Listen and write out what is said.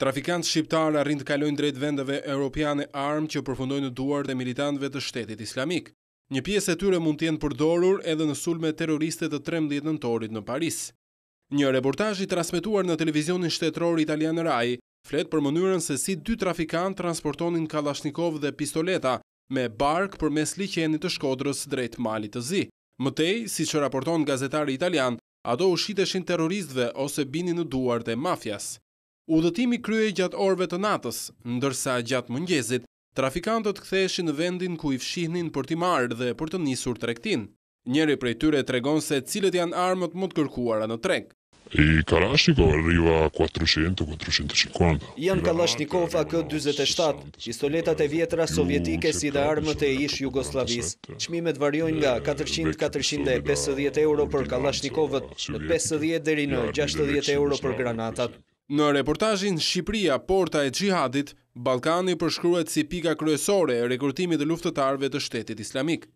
Trafikantë shqiptarë arrin të kalojnë drejt vendeve europiane armë që përfundojnë në duar dhe militantëve të shtetit islamik. Një pjesë e tyre mund tjenë përdorur edhe në sulme terroriste të 13 nëntorit në Paris. Një i transmituar në televizionin shtetror italian Rai flet për mënyrën se si dy trafikantë transportonin Kalashnikov dhe pistoleta me bark për mes liqenit të shkodrës drejt malit të zi. Mëtej, si që raporton gazetari italian, ato u shiteshin terroristve ose bini në duar dhe mafjas. Udhëtimi krye gjatë orve të natës, ndërsa gjatë mëngjezit, trafikantët ktheshin në vendin ku i fshihnin për t'i marrë dhe për të nisur tregtin. Njëri prej tyre tregon se cilët janë armët më të kërkuara në treg. I Kalashnikov arriva 400-450. Jan Kalashnikov AK-47, pistoletat e vjetra sovjetike si dhe armët e ish Jugoslavis. Qmimet varjojnë nga 400-450 euro për Kalashnikovët, në 50 deri në 60 euro për granatat. Në reportajin Shqipria, porta e gjihadit, Balkani përshkruet si pika kryesore e rekrutimit e luftetarve të shtetit islamik.